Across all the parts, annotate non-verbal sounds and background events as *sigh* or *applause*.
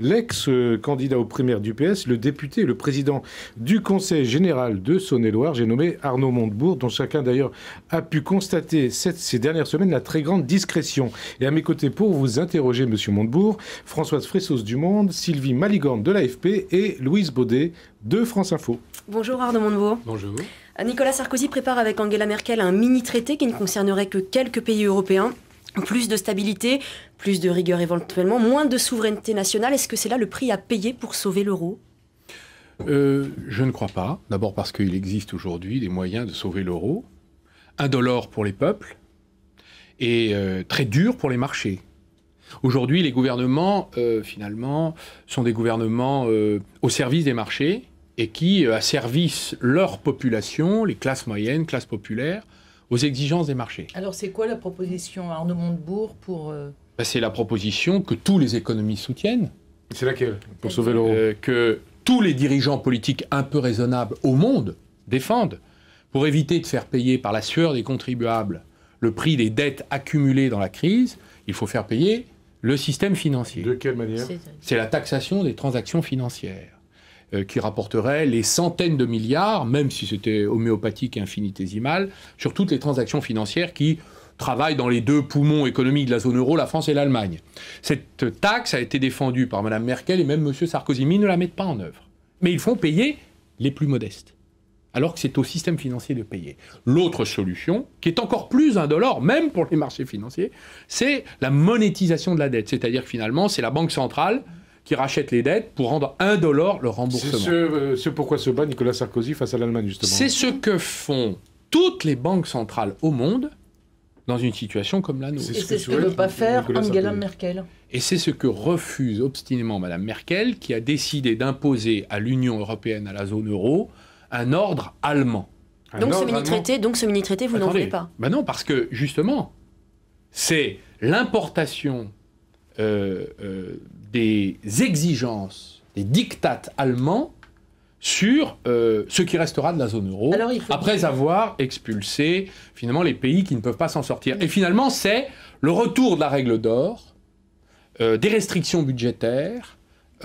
l'ex-candidat aux primaires du PS, le député et le président du Conseil général de Saône-et-Loire, j'ai nommé Arnaud Montebourg, dont chacun d'ailleurs a pu constater ces dernières semaines la très grande discrétion. Et à mes côtés, pour vous interroger, Monsieur Montebourg, Françoise Fressos du Monde, Sylvie Maligorne de l'AFP et Louise Baudet de France Info. Bonjour Arnaud Montebourg. Bonjour. Nicolas Sarkozy prépare avec Angela Merkel un mini-traité qui ne concernerait que quelques pays européens plus de stabilité, plus de rigueur éventuellement, moins de souveraineté nationale. Est-ce que c'est là le prix à payer pour sauver l'euro euh, Je ne crois pas. D'abord parce qu'il existe aujourd'hui des moyens de sauver l'euro, indolore pour les peuples et euh, très dur pour les marchés. Aujourd'hui, les gouvernements, euh, finalement, sont des gouvernements au service des marchés et qui asservissent leur population, les classes moyennes, classes populaires, aux exigences des marchés. Alors c'est quoi la proposition Arnaud Montebourg pour... Euh, ben, c'est la proposition que tous les économistes soutiennent. C'est laquelle Pour sauver l'euro euh, Que tous les dirigeants politiques un peu raisonnables au monde défendent pour éviter de faire payer par la sueur des contribuables le prix des dettes accumulées dans la crise, il faut faire payer le système financier. De quelle manière C'est la taxation des transactions financières. Euh, qui rapporterait les centaines de milliards, même si c'était homéopathique et infinitésimal, sur toutes les transactions financières qui travaillent dans les deux poumons économiques de la zone euro, la France et l'Allemagne. Cette taxe a été défendue par Mme Merkel et même M. Sarkozy, mais ils ne la mettent pas en œuvre. Mais ils font payer les plus modestes, alors que c'est au système financier de payer. L'autre solution, qui est encore plus indolore, même pour les marchés financiers, c'est la monétisation de la dette. C'est-à-dire finalement, c'est la Banque centrale qui rachètent les dettes pour rendre un dollar le remboursement. C'est euh, ce, pourquoi se bat Nicolas Sarkozy face à l'Allemagne, justement. C'est ce que font toutes les banques centrales au monde dans une situation comme la nôtre. Et c'est ce que ne veut pas faire Angela Merkel. Et c'est ce que refuse obstinément Mme Merkel, qui a décidé d'imposer à l'Union européenne, à la zone euro, un ordre allemand. donc, ce mini -traité, donc ce mini-traité, vous n'en voulez pas Ben non, parce que justement, c'est l'importation euh, euh, des exigences, des dictates allemands sur euh, ce qui restera de la zone euro, après avoir expulsé finalement les pays qui ne peuvent pas s'en sortir. Et finalement, c'est le retour de la règle d'or, euh, des restrictions budgétaires,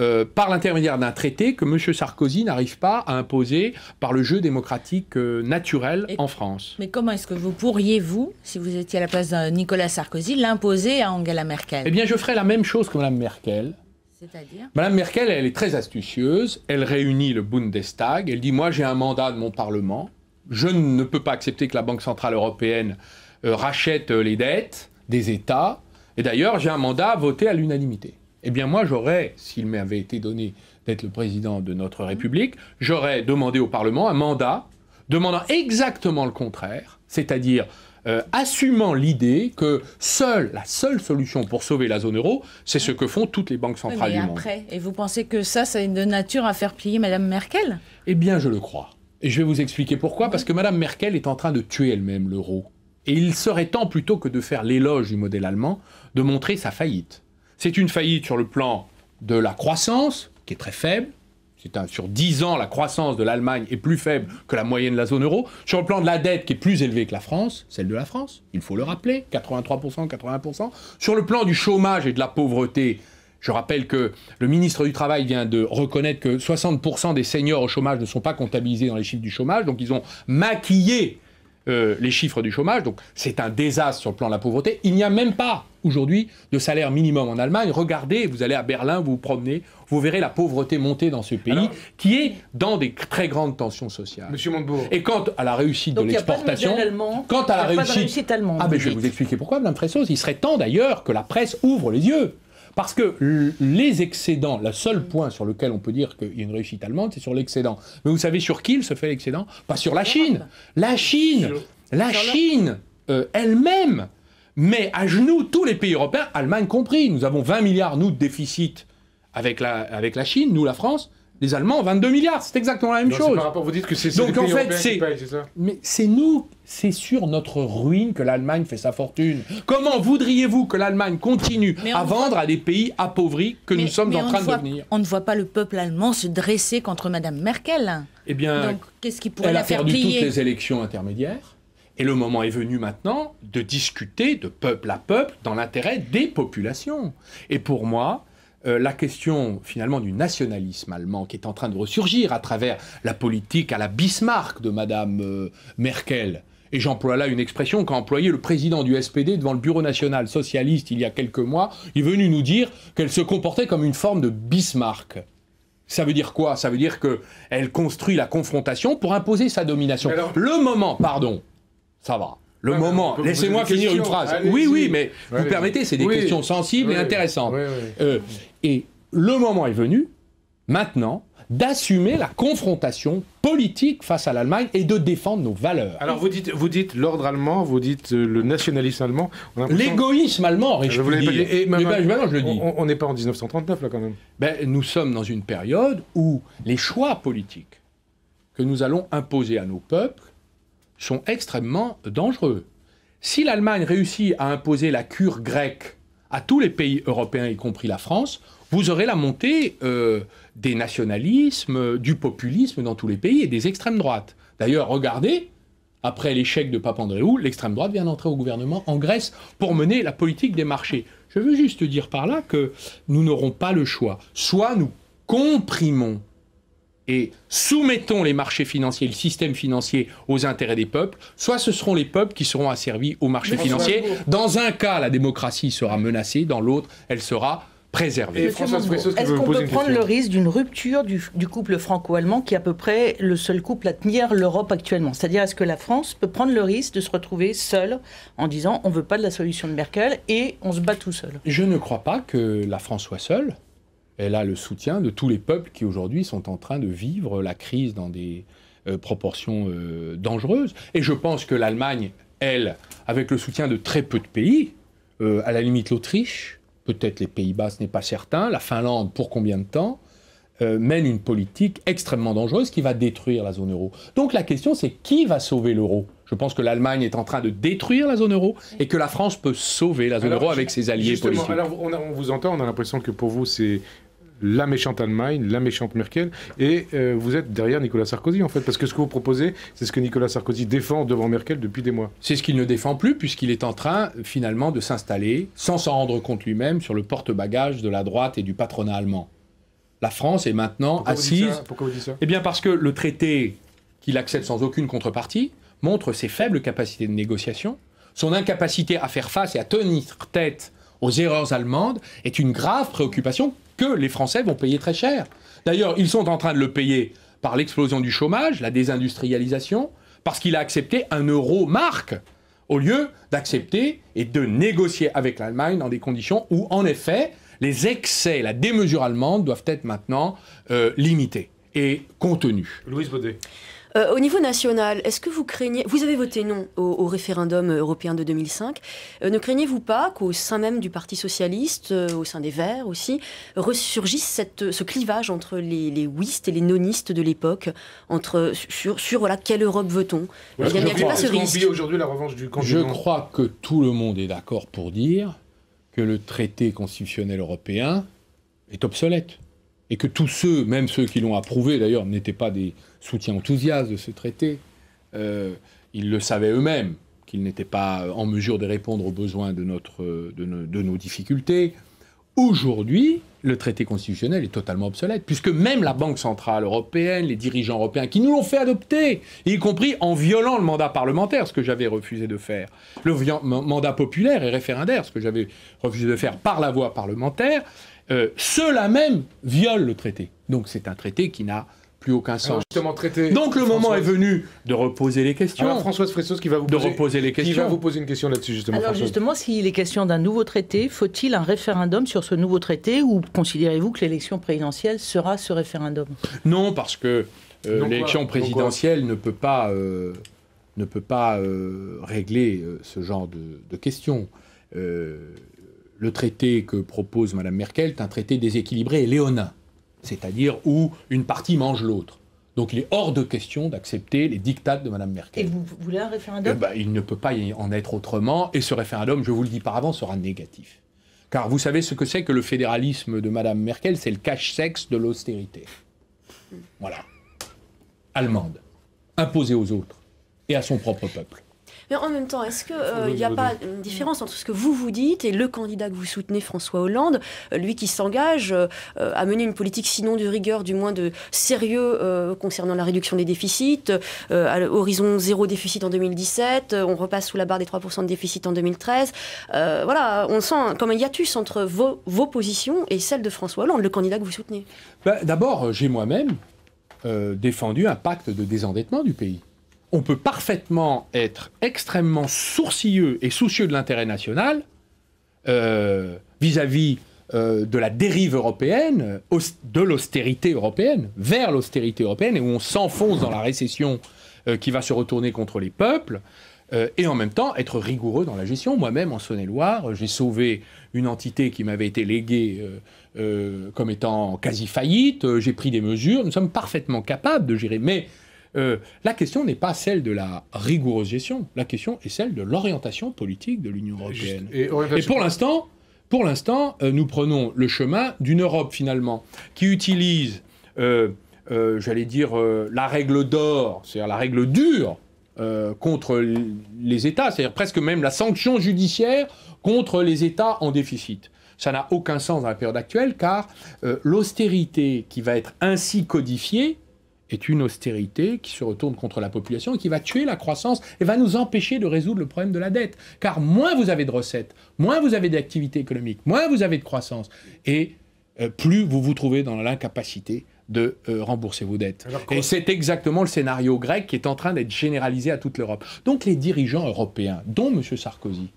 euh, par l'intermédiaire d'un traité que M. Sarkozy n'arrive pas à imposer par le jeu démocratique euh, naturel en France. Mais comment est-ce que vous pourriez, vous, si vous étiez à la place de Nicolas Sarkozy, l'imposer à Angela Merkel Eh bien, je ferais la même chose que Mme Merkel. C'est-à-dire Mme Merkel, elle est très astucieuse. Elle réunit le Bundestag. Elle dit Moi, j'ai un mandat de mon Parlement. Je ne peux pas accepter que la Banque Centrale Européenne euh, rachète les dettes des États. Et d'ailleurs, j'ai un mandat voté à l'unanimité. Eh bien moi, j'aurais, s'il m'avait été donné d'être le président de notre mm. République, j'aurais demandé au Parlement un mandat demandant exactement le contraire, c'est-à-dire euh, assumant l'idée que seule, la seule solution pour sauver la zone euro, c'est ce mm. que font toutes les banques centrales du après, Et vous pensez que ça, ça c'est de nature à faire plier Mme Merkel Eh bien, je le crois. Et je vais vous expliquer pourquoi. Parce mm. que Mme Merkel est en train de tuer elle-même l'euro. Et il serait temps, plutôt que de faire l'éloge du modèle allemand, de montrer sa faillite. C'est une faillite sur le plan de la croissance, qui est très faible. C'est sur 10 ans, la croissance de l'Allemagne est plus faible que la moyenne de la zone euro. Sur le plan de la dette, qui est plus élevée que la France, celle de la France, il faut le rappeler, 83%, 80%. Sur le plan du chômage et de la pauvreté, je rappelle que le ministre du Travail vient de reconnaître que 60% des seniors au chômage ne sont pas comptabilisés dans les chiffres du chômage, donc ils ont maquillé euh, les chiffres du chômage. Donc c'est un désastre sur le plan de la pauvreté. Il n'y a même pas aujourd'hui de salaire minimum en Allemagne. Regardez, vous allez à Berlin, vous vous promenez, vous verrez la pauvreté monter dans ce pays qui est dans des très grandes tensions sociales. Monsieur Montebourg. Et quant à la réussite de l'exportation, quant à la réussite, allemande, ah je vais vous expliquer pourquoi, Madame Fressos. Il serait temps d'ailleurs que la presse ouvre les yeux. Parce que les excédents, le seul point sur lequel on peut dire qu'il y a une réussite allemande, c'est sur l'excédent. Mais vous savez sur qui il se fait l'excédent Pas sur la Chine. La Chine, la Chine euh, elle-même met à genoux tous les pays européens, Allemagne compris. Nous avons 20 milliards, nous, de déficit avec avec la Chine, nous, la France. Les Allemands, 22 milliards, c'est exactement la même chose. Par rapport, vous dites que c'est Donc en fait, c'est mais c'est nous, c'est sur notre ruine que l'Allemagne fait sa fortune. Comment voudriez-vous que l'Allemagne continue à vendre à des pays appauvris que nous sommes en train de devenir On ne voit pas le peuple allemand se dresser contre Madame Merkel. Eh bien, qu'est-ce qui pourrait elle la a faire perdu toutes les élections intermédiaires. Et le moment est venu maintenant de discuter de peuple à peuple dans l'intérêt des populations. Et pour moi, euh, la question finalement du nationalisme allemand qui est en train de ressurgir à travers la politique à la Bismarck de Madame euh, Merkel. Et j'emploie là une expression qu'a employée le président du SPD devant le Bureau national socialiste il y a quelques mois. Il est venu nous dire qu'elle se comportait comme une forme de Bismarck. Ça veut dire quoi Ça veut dire que elle construit la confrontation pour imposer sa domination. Le moment, pardon, ça va le moment. Laissez-moi finir une phrase. oui, oui, mais vous permettez, c'est des questions sensibles et intéressantes. Euh, et le moment est venu, maintenant, d'assumer la confrontation politique face à l'Allemagne et de défendre nos valeurs. Alors vous dites, vous dites l'ordre allemand, vous dites euh, le nationalisme allemand. L'égoïsme allemand, je, je vous ben, je le dis. On n'est pas en 1939 là quand même. Ben, nous sommes dans une période où les choix politiques que nous allons imposer à nos peuples sont extrêmement dangereux. Si l'Allemagne réussit à imposer la cure grecque à tous les pays européens, y compris la France, vous aurez la montée euh, des nationalismes, du populisme dans tous les pays et des extrêmes droites. D'ailleurs, regardez, après l'échec de Papandréou, l'extrême droite vient d'entrer au gouvernement en Grèce pour mener la politique des marchés. Je veux juste dire par là que nous n'aurons pas le choix. Soit nous comprimons et soumettons les marchés financiers, le système financier aux intérêts des peuples, soit ce seront les peuples qui seront asservis aux marchés financiers. Dans un cas, la démocratie sera menacée, dans l'autre, elle sera préservée. Est-ce qu'on peut prendre le risque d'une rupture du, du couple franco-allemand qui est à peu près le seul couple à tenir l'Europe actuellement C'est-à-dire, est-ce que la France peut prendre le risque de se retrouver seule en disant on ne veut pas de la solution de Merkel et on se bat tout seul Je ne crois pas que la France soit seule elle a le soutien de tous les peuples qui aujourd'hui sont en train de vivre la crise dans des euh, proportions euh, dangereuses. Et je pense que l'Allemagne, elle, avec le soutien de très peu de pays, euh, à la limite l'Autriche, peut-être les Pays-Bas, ce n'est pas certain, la Finlande, pour combien de temps, mène une politique extrêmement dangereuse qui va détruire la zone euro. Donc la question, c'est qui va sauver l'euro je pense que l'Allemagne est en train de détruire la zone euro et que la France peut sauver la zone euro avec ses alliés politiques. Alors, on, vous entend, on a l'impression que pour vous, c'est la méchante Allemagne, la méchante Merkel, et euh, vous êtes derrière Nicolas Sarkozy en fait, parce que ce que vous proposez, c'est ce que Nicolas Sarkozy défend devant Merkel depuis des mois. C'est ce qu'il ne défend plus, puisqu'il est en train finalement de s'installer, sans s'en rendre compte lui-même, sur le porte-bagages de la droite et du patronat allemand. La France est maintenant assise. Pourquoi vous dites ça Eh bien parce que le traité qu'il accepte sans aucune contrepartie montre ses faibles capacités de négociation, son incapacité à faire face et à tenir tête aux erreurs allemandes est une grave préoccupation que les Français vont payer très cher. D'ailleurs, ils sont en train de le payer par l'explosion du chômage, la désindustrialisation, parce qu'il a accepté un euro marque au lieu d'accepter et de négocier avec l'Allemagne dans des conditions où, en effet, les excès, la démesure allemande doivent être maintenant euh, limités et contenus. Louise Baudet. Euh, au niveau national, est-ce que vous craignez... Vous avez voté non au, référendum européen de 2005. Euh, ne craignez-vous pas qu'au sein même du Parti socialiste, euh, au sein des Verts aussi, ressurgisse ce clivage entre les, les et les nonistes de l'époque, entre sur, voilà, quelle Europe veut-on pas ce risque. aujourd'hui la revanche du Je crois que tout le monde est d'accord pour dire que le traité constitutionnel européen est obsolète et que tous ceux, même ceux qui l'ont approuvé d'ailleurs, n'étaient pas des soutiens enthousiastes de ce traité, euh, ils le savaient eux-mêmes, qu'ils n'étaient pas en mesure de répondre aux besoins de, notre, de nos difficultés. Aujourd'hui, le traité constitutionnel est totalement obsolète, puisque même la Banque centrale européenne, les dirigeants européens qui nous l'ont fait adopter, y compris en violant le mandat parlementaire, ce que j'avais refusé de faire, le mandat populaire et référendaire, ce que j'avais refusé de faire par la voie parlementaire, euh, cela même violent le traité. Donc c'est un traité qui n'a plus aucun sens. Donc le moment est venu de reposer les questions. Alors, Françoise Fressos qui va vous poser, reposer les questions. vous poser une question là-dessus Alors justement, s'il est question d'un nouveau traité, faut-il un référendum sur ce nouveau traité ou considérez-vous que l'élection présidentielle sera ce référendum Non, parce que euh, l'élection présidentielle ne peut pas, euh, ne peut pas régler ce genre de, de questions le traité que propose Mme Merkel est un traité déséquilibré et léonin, c'est-à-dire où une partie mange l'autre. Donc il est hors de question d'accepter les dictats de Mme Merkel. Et vous, voulez un référendum eh ben, Il ne peut pas y en être autrement, et ce référendum, je vous le dis par avant, sera négatif. Car vous savez ce que c'est que le fédéralisme de Mme Merkel, c'est le cache-sexe de l'austérité. Voilà. Allemande. Imposée aux autres et à son propre peuple. Mais en même temps, est-ce qu'il euh, n'y a pas une différence entre ce que vous vous dites et le candidat que vous soutenez, François Hollande, euh, lui qui s'engage euh, à mener une politique sinon de rigueur, du moins de sérieux concernant la réduction des déficits, à horizon zéro déficit en 2017, on repasse sous la barre des 3% de déficit en 2013. voilà, on sent comme un hiatus entre vos, positions et celles de François Hollande, le candidat que vous soutenez. Bah, d'abord, j'ai moi-même défendu un pacte de désendettement du pays on peut parfaitement être extrêmement sourcilleux et soucieux de l'intérêt national euh, vis-à-vis euh, de la dérive européenne, de l'austérité européenne, vers l'austérité européenne, et où on s'enfonce dans la récession euh, qui va se retourner contre les peuples. et en même temps être rigoureux dans la gestion. Moi-même, en Saône-et-Loire, j'ai sauvé une entité qui m'avait été léguée comme étant quasi faillite, j'ai pris des mesures, nous sommes parfaitement capables de gérer. Euh, la question n'est pas celle de la rigoureuse gestion, la question est celle de l'orientation politique de l'Union européenne. Et, pour l'instant, pour l'instant, euh, nous prenons le chemin d'une Europe finalement qui utilise, euh, j'allais dire, la règle d'or, c'est-à-dire la règle dure contre les États, c'est-à-dire presque même la sanction judiciaire contre les États en déficit. Ça n'a aucun sens dans la période actuelle car l'austérité qui va être ainsi codifiée est une austérité qui se retourne contre la population et qui va tuer la croissance et va nous empêcher de résoudre le problème de la dette. Car moins vous avez de recettes, moins vous avez d'activités économiques, moins vous avez de croissance, et euh, plus vous vous trouvez dans l'incapacité de euh, rembourser vos dettes. et c'est exactement le scénario grec qui est en train d'être généralisé à toute l'Europe. Donc les dirigeants européens, dont M. Sarkozy,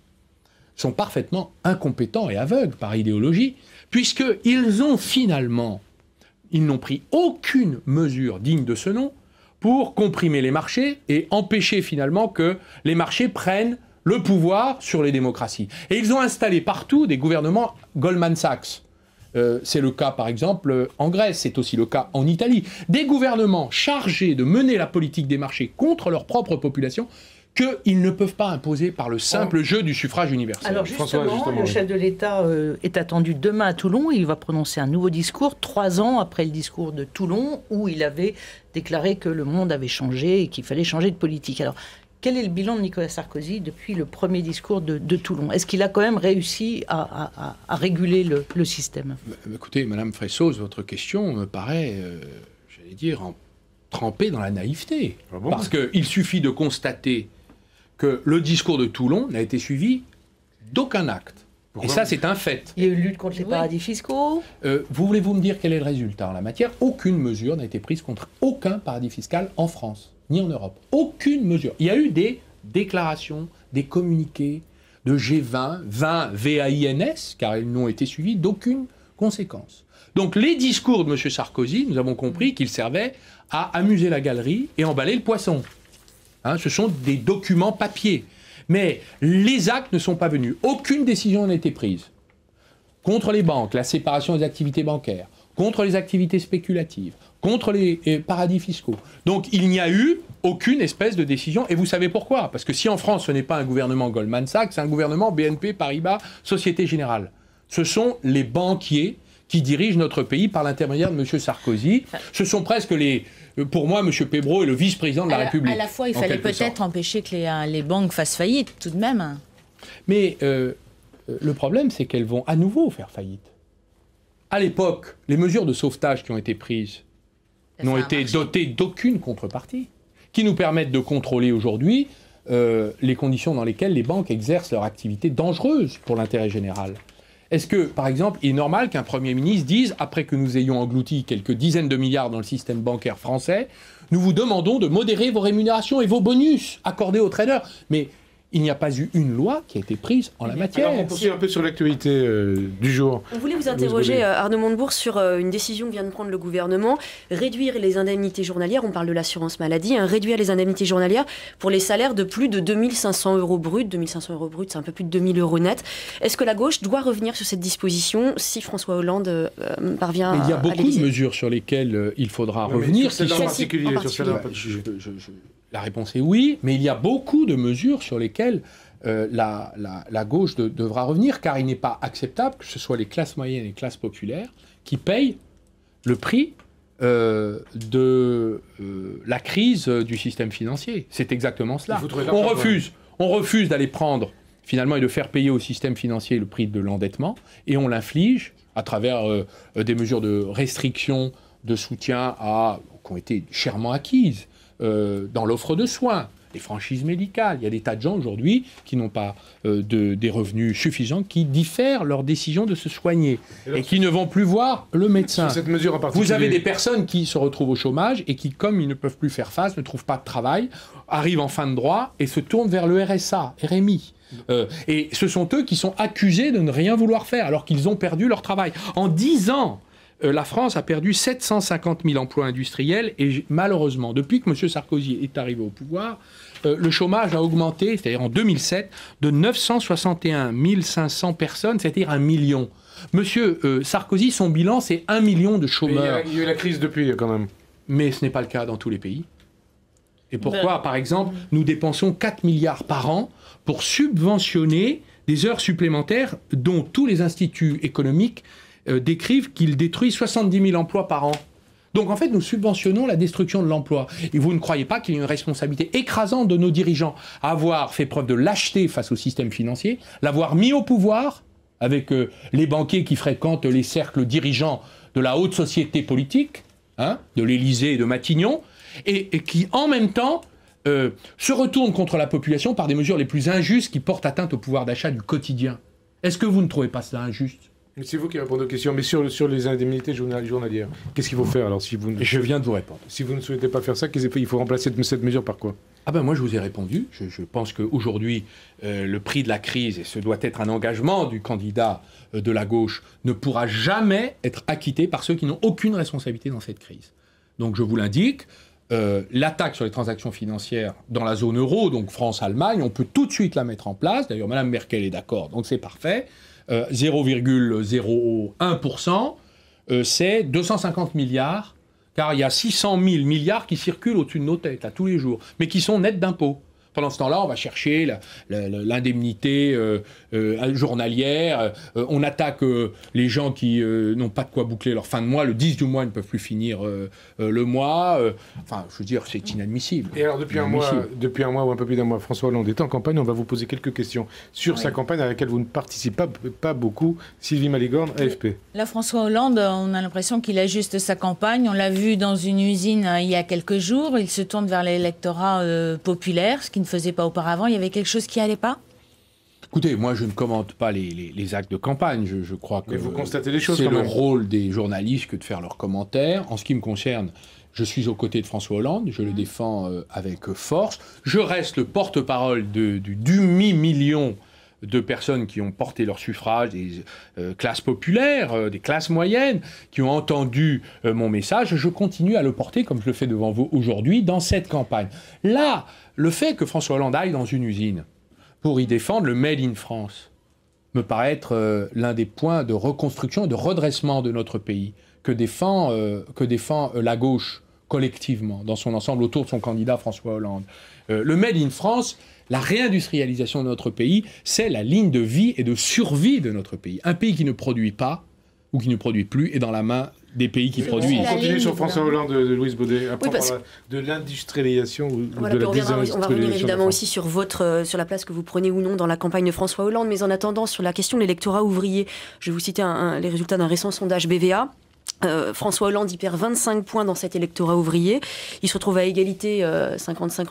sont parfaitement incompétents et aveugles par idéologie, puisqu'ils ont finalement ils n'ont pris aucune mesure digne de ce nom pour comprimer les marchés et empêcher finalement que les marchés prennent le pouvoir sur les démocraties. Et ils ont installé partout des gouvernements Goldman Sachs. Euh, c'est le cas par exemple en Grèce, c'est aussi le cas en Italie. Des gouvernements chargés de mener la politique des marchés contre leur propre population qu'ils ne peuvent pas imposer par le simple oh. jeu du suffrage universel. Alors justement, François, le chef de l'État euh, est attendu demain à Toulon il va prononcer un nouveau discours, trois ans après le discours de Toulon, où il avait déclaré que le monde avait changé et qu'il fallait changer de politique. Alors, quel est le bilan de Nicolas Sarkozy depuis le premier discours de, Toulon Est-ce qu'il a quand même réussi à, réguler le, système bah, bah, Écoutez, Madame Fressos, votre question me paraît, euh, j'allais dire, trempée dans la naïveté. Ah Parce qu'il suffit de constater que le discours de Toulon n'a été suivi d'aucun acte. et ça, c'est un fait. Il y a eu une lutte contre les paradis fiscaux. Euh, vous voulez-vous me dire quel est le résultat en la matière Aucune mesure n'a été prise contre aucun paradis fiscal en France, ni en Europe. Aucune mesure. Il y a eu des déclarations, des communiqués de G20, 20 VAINS, car ils n'ont été suivis d'aucune conséquence. Donc les discours de M. Sarkozy, nous avons compris qu'ils servaient à amuser la galerie et emballer le poisson. Hein, ce sont des documents papier. Mais les actes ne sont pas venus. Aucune décision n'a été prise. Contre les banques, la séparation des activités bancaires, contre les activités spéculatives, contre les euh, paradis fiscaux. Donc il n'y a eu aucune espèce de décision. Et vous savez pourquoi Parce que si en France ce n'est pas un gouvernement Goldman Sachs, c'est un gouvernement BNP Paribas, Société Générale. Ce sont les banquiers qui dirigent notre pays par l'intermédiaire de M. Sarkozy. Ce sont presque les, euh, pour moi, M. Pébro est le vice-président de la, République. À la fois, il fallait peut-être empêcher que euh, les, banques fassent faillite, tout de même. Mais euh, le problème, c'est qu'elles vont à nouveau faire faillite. À l'époque, les mesures de sauvetage qui ont été prises n'ont été dotées d'aucune contrepartie, qui nous permettent de contrôler aujourd'hui les conditions dans lesquelles les banques exercent leur activité dangereuse pour l'intérêt général. Est-ce que, par exemple, il est normal qu'un Premier ministre dise, après que nous ayons englouti quelques dizaines de milliards dans le système bancaire français, nous vous demandons de modérer vos rémunérations et vos bonus accordés aux traders Mais il n'y a pas eu une loi qui a été prise en la matière. Alors, on poursuit un peu sur l'actualité euh, du jour. On voulait vous interroger, euh, Arnaud Montebourg, sur euh, une décision que vient de prendre le gouvernement, réduire les indemnités journalières, on parle de l'assurance maladie, hein, réduire les indemnités journalières pour les salaires de plus de 2500 euros bruts. 2500 euros bruts, c'est un peu plus de 2000 euros net. Est-ce que la gauche doit revenir sur cette disposition si François Hollande parvient à Il y a beaucoup de mesures sur lesquelles il faudra revenir. en particulier, sur la réponse est oui, mais il y a beaucoup de mesures sur lesquelles euh, la, gauche devra revenir, car il n'est pas acceptable que ce soit les classes moyennes et les classes populaires qui payent le prix euh, de euh, la crise du système financier. C'est exactement cela. On refuse, on refuse d'aller prendre finalement et de faire payer au système financier le prix de l'endettement, et on l'inflige à travers des mesures de restriction, de soutien à, qui ont été chèrement acquises euh, dans l'offre de soins, les franchises médicales. Il y a des tas de gens aujourd'hui qui n'ont pas euh, de, des revenus suffisants, qui diffèrent leur décision de se soigner et, qui ne vont plus voir le médecin. Cette mesure Vous avez des personnes qui se retrouvent au chômage et qui, comme ils ne peuvent plus faire face, ne trouvent pas de travail, arrivent en fin de droit et se tournent vers le RSA, RMI. Euh, et ce sont eux qui sont accusés de ne rien vouloir faire alors qu'ils ont perdu leur travail. En 10 ans, euh, la France a perdu 750 000 emplois industriels et malheureusement, depuis que M. Sarkozy est arrivé au pouvoir, euh, le chômage a augmenté, c'est-à-dire en 2007, de 961 500 personnes, c'est-à-dire un million. Monsieur euh, Sarkozy, son bilan, c'est un million de chômeurs. Il y, a eu la crise depuis, quand même. Mais ce n'est pas le cas dans tous les pays. Et pourquoi, ben, par exemple, mm. nous dépensons 4 milliards par an pour subventionner des heures supplémentaires dont tous les instituts économiques euh, décrivent qu'il détruit 70 000 emplois par an. Donc en fait, nous subventionnons la destruction de l'emploi. Et vous ne croyez pas qu'il y ait une responsabilité écrasante de nos dirigeants à avoir fait preuve de lâcheté face au système financier, l'avoir mis au pouvoir avec euh, les banquiers qui fréquentent les cercles dirigeants de la haute société politique, hein, de l'Élysée et de Matignon, et, qui en même temps euh, se retournent contre la population par des mesures les plus injustes qui portent atteinte au pouvoir d'achat du quotidien. Est-ce que vous ne trouvez pas cela injuste c'est vous qui répondez aux questions, mais sur, sur les indemnités journalières, qu'est-ce qu'il faut faire alors si vous Je viens de vous répondre. Si vous ne souhaitez pas faire ça, il faut remplacer cette mesure par quoi Ah ben moi je vous ai répondu. Je, pense qu'aujourd'hui, euh, le prix de la crise, et ce doit être un engagement du candidat euh, de la gauche, ne pourra jamais être acquitté par ceux qui n'ont aucune responsabilité dans cette crise. Donc je vous l'indique, euh, l'attaque sur les transactions financières dans la zone euro, donc France-Allemagne, on peut tout de suite la mettre en place. D'ailleurs, Mme Merkel est d'accord, donc c'est parfait. 0,01%, euh, euh, c'est 250 milliards, car il y a 600 000 milliards qui circulent au-dessus de nos têtes, à tous les jours, mais qui sont nets d'impôts. Pendant ce temps-là, on va chercher l'indemnité euh, euh, journalière, euh, on attaque les gens qui n'ont pas de quoi boucler leur fin de mois, le 10 du mois, ils ne peuvent plus finir le mois. enfin, je veux dire, c'est inadmissible. Et alors, depuis un, mois, depuis un mois ou un peu plus d'un mois, François Hollande est en campagne, on va vous poser quelques questions sur sa campagne à laquelle vous ne participez pas, beaucoup. Sylvie Malégorne, AFP. Là, François Hollande, on a l'impression qu'il ajuste sa campagne. On l'a vu dans une usine il y a quelques jours, il se tourne vers l'électorat populaire, ce qui faisait pas auparavant Il y avait quelque chose qui allait pas Écoutez, moi je ne commente pas les, actes de campagne. Je, crois que C'est le rôle des journalistes que de faire leurs commentaires. En ce qui me concerne, je suis aux côtés de François Hollande, je le mhm. défends euh, avec euh, force. Je reste le porte-parole du demi-million de personnes qui ont porté leur suffrage, des euh, classes populaires, euh, des classes moyennes, qui ont entendu euh, mon message, je continue à le porter comme je le fais devant vous aujourd'hui dans cette campagne. Là, le fait que François Hollande aille dans une usine pour y défendre le Made in France me paraît être l'un des points de reconstruction et de redressement de notre pays que défend, que défend la gauche collectivement, dans son ensemble, autour de son candidat François Hollande. le Made in France, la réindustrialisation de notre pays, c'est la ligne de vie et de survie de notre pays. Un pays qui ne produit pas ou qui ne produit plus est dans la main des pays qui produisent. On continue sur François Hollande euh, de, Louise Baudet, oui, de l'industrialisation va revenir évidemment aussi sur, votre, euh, sur la place que vous prenez ou non dans la campagne de François Hollande, mais en attendant, sur la question de l'électorat ouvrier, je vais vous citer les résultats d'un récent sondage BVA. Euh, François Hollande y perd 25 points dans cet électorat ouvrier. Il se retrouve à égalité 50-50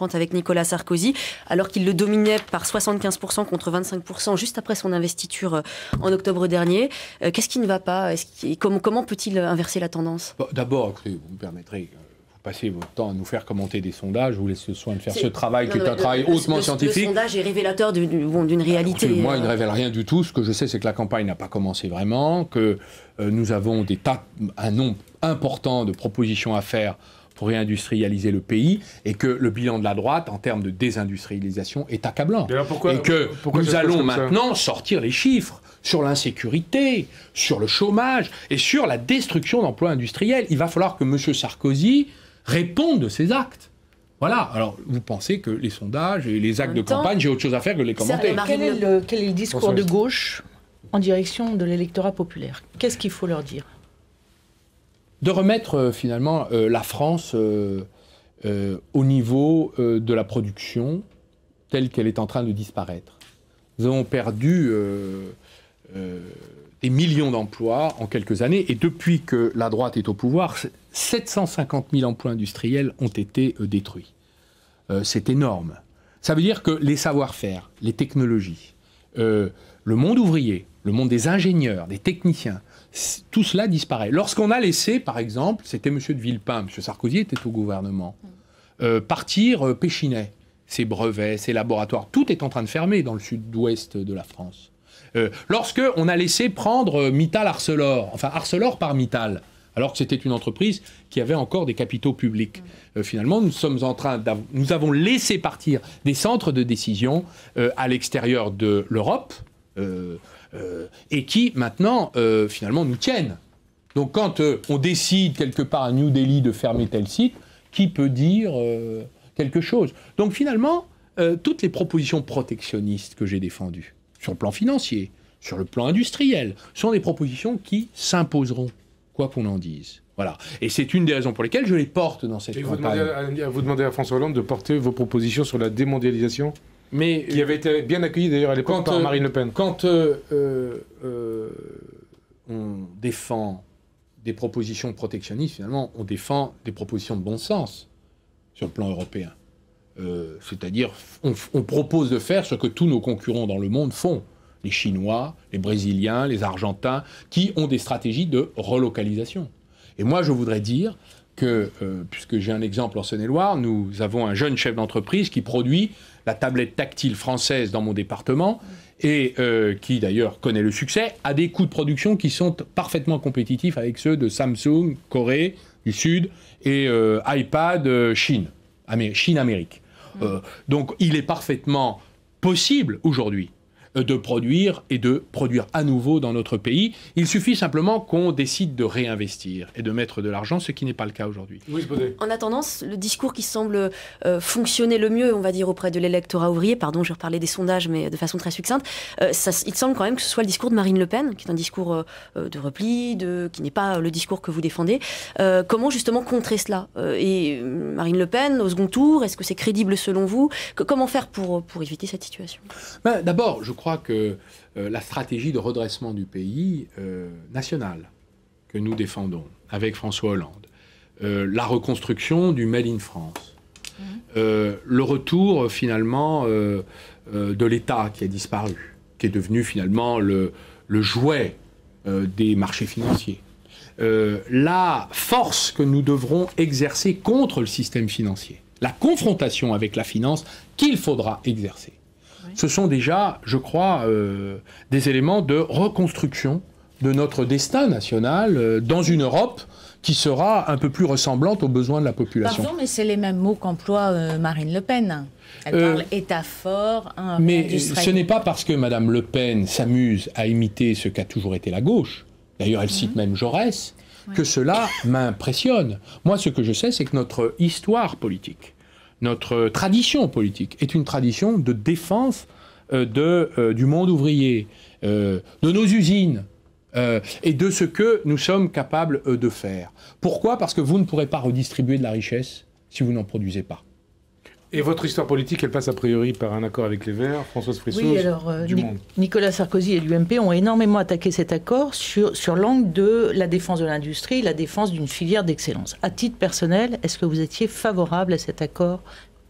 euh, avec Nicolas Sarkozy, alors qu'il le dominait par 75% contre 25% juste après son investiture euh, en octobre dernier. Qu'est-ce qui ne va pas comment, peut-il inverser la tendance D'abord, vous me permettrez, passez votre temps à nous faire commenter des sondages, vous laissez le soin de faire ce travail qui est un travail hautement scientifique. Le sondage est révélateur d'une réalité. Moi, il ne euh. révèle rien du tout. Ce que je sais, c'est que la campagne n'a pas commencé vraiment, que euh, nous avons des tas, un nombre important de propositions à faire pour réindustrialiser le pays et que le bilan de la droite en termes de désindustrialisation est accablant. Et, que nous allons maintenant sortir les chiffres sur l'insécurité, sur le chômage et sur la destruction d'emplois industriels. Il va falloir que M. Sarkozy répondent de ces actes. Voilà, alors vous pensez que les sondages et les actes de campagne, j'ai autre chose à faire que les commenter. quel, est le, discours de gauche en direction de l'électorat populaire Qu'est-ce qu'il faut leur dire De remettre euh, finalement euh, la France euh, au niveau de la production telle qu'elle est en train de disparaître. Nous avons perdu millions d'emplois en quelques années. Et depuis que la droite est au pouvoir, 750 000 emplois industriels ont été euh, détruits. Euh, c'est énorme. Ça veut dire que les savoir-faire, les technologies, euh, le monde ouvrier, le monde des ingénieurs, des techniciens, tout cela disparaît. Lorsqu'on a laissé, par exemple, c'était M. de Villepin, M. Sarkozy était au gouvernement, mm. partir Péchinet, ses brevets, ses laboratoires, tout est en train de fermer dans le sud-ouest de la France. Euh, lorsque on a laissé prendre euh, Mittal Arcelor, enfin Arcelor par Mittal, alors que c'était une entreprise qui avait encore des capitaux publics. Euh, finalement, nous sommes en train nous avons laissé partir des centres de décision à l'extérieur de l'Europe et qui maintenant finalement nous tiennent. Donc quand on décide quelque part à New Delhi de fermer tel site, qui peut dire quelque chose Donc finalement, toutes les propositions protectionnistes que j'ai défendues, sur le plan financier, sur le plan industriel, sont des propositions qui s'imposeront, quoi qu'on en dise. Voilà. Et c'est une des raisons pour lesquelles je les porte dans cette Et vous demandez à, François Hollande de porter vos propositions sur la démondialisation mais, Qui avait été bien accueillie d'ailleurs à l'époque par euh, Marine Le Pen. Quand euh, euh, on défend des propositions protectionnistes, finalement, on défend des propositions de bon sens sur le plan européen. Euh, c'est-à-dire, on, propose de faire ce que tous nos concurrents dans le monde font. Les Chinois, les Brésiliens, les Argentins, qui ont des stratégies de relocalisation. Et moi, je voudrais dire que, euh, puisque j'ai un exemple en seine et loire nous avons un jeune chef d'entreprise qui produit la tablette tactile française dans mon département et euh, qui d'ailleurs connaît le succès, a des coûts de production qui sont parfaitement compétitifs avec ceux de Samsung, Corée du Sud et iPad Chine, Chine-Amérique. Euh, donc il est parfaitement possible aujourd'hui euh, de produire et de produire à nouveau dans notre pays. Il suffit simplement qu'on décide de réinvestir et de mettre de l'argent, ce qui n'est pas le cas aujourd'hui. en attendant, le discours qui semble euh, fonctionner le mieux, on va dire, auprès de l'électorat ouvrier, pardon, je reparlais des sondages, mais de façon très succincte, euh, ça, il semble quand même que ce soit le discours de Marine Le Pen, qui est un discours de repli, de, qui n'est pas le discours que vous défendez. comment justement contrer cela Et Marine Le Pen, au second tour, est-ce que c'est crédible selon vous Comment faire pour, pour éviter cette situation ben, D'abord, je crois que euh, la stratégie de redressement du pays euh, national que nous défendons avec François Hollande, euh, la reconstruction du Made in France, mmh. le retour finalement de l'État qui a disparu, qui est devenu finalement le jouet des marchés financiers. la force que nous devrons exercer contre le système financier, la confrontation avec la finance qu'il faudra exercer ce sont déjà, je crois, euh, des éléments de reconstruction de notre destin national euh, dans une Europe qui sera un peu plus ressemblante aux besoins de la population. Pardon, mais c'est les mêmes mots qu'emploie euh, Marine Le Pen. Elle parle État fort, hein, Mais ce n'est pas parce que Madame Le Pen s'amuse à imiter ce qu'a toujours été la gauche, d'ailleurs elle cite mhm. même Jaurès, que cela m'impressionne. Moi, ce que je sais, c'est que notre histoire politique notre tradition politique est une tradition de défense euh, de, euh, du monde ouvrier, euh, de nos usines, et de ce que nous sommes capables de faire. Pourquoi Parce que vous ne pourrez pas redistribuer de la richesse si vous n'en produisez pas. Et votre histoire politique, elle passe a priori par un accord avec les Verts, Françoise Frissot, Oui, euh, du monde. Nicolas Sarkozy et l'UMP ont énormément attaqué cet accord sur, sur l'angle de la défense de l'industrie, la défense d'une filière d'excellence. À titre personnel, est-ce que vous étiez favorable à cet accord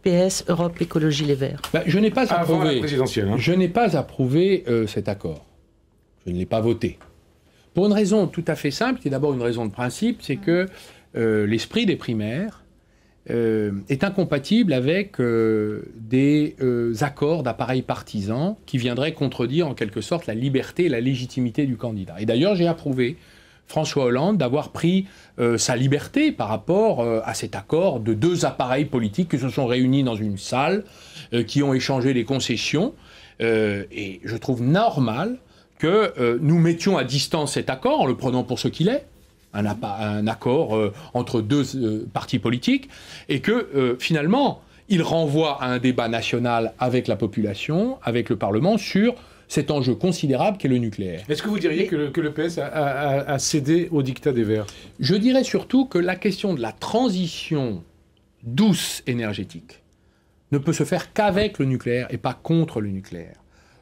PS, Europe, Écologie, Les Verts bah, hein. Je n'ai pas, approuvé, je pas approuvé cet accord. Je ne l'ai pas voté. Pour une raison tout à fait simple, est d'abord une raison de principe, c'est que euh, l'esprit des primaires euh, est incompatible avec euh, des euh, accords d'appareils partisans qui viendraient contredire en quelque sorte la liberté et la légitimité du candidat. Et d'ailleurs, j'ai approuvé François Hollande d'avoir pris sa liberté par rapport à cet accord de deux appareils politiques qui se sont réunis dans une salle, qui ont échangé des concessions. et je trouve normal que nous mettions à distance cet accord en le prenant pour ce qu'il est, un, accord euh, entre deux euh, partis politiques, et que euh, finalement, il renvoie à un débat national avec la population, avec le Parlement, sur cet enjeu considérable qu'est le nucléaire. Est-ce que vous diriez que, le, PS a, cédé au dictat des Verts Je dirais surtout que la question de la transition douce énergétique ne peut se faire qu'avec le nucléaire et pas contre le nucléaire.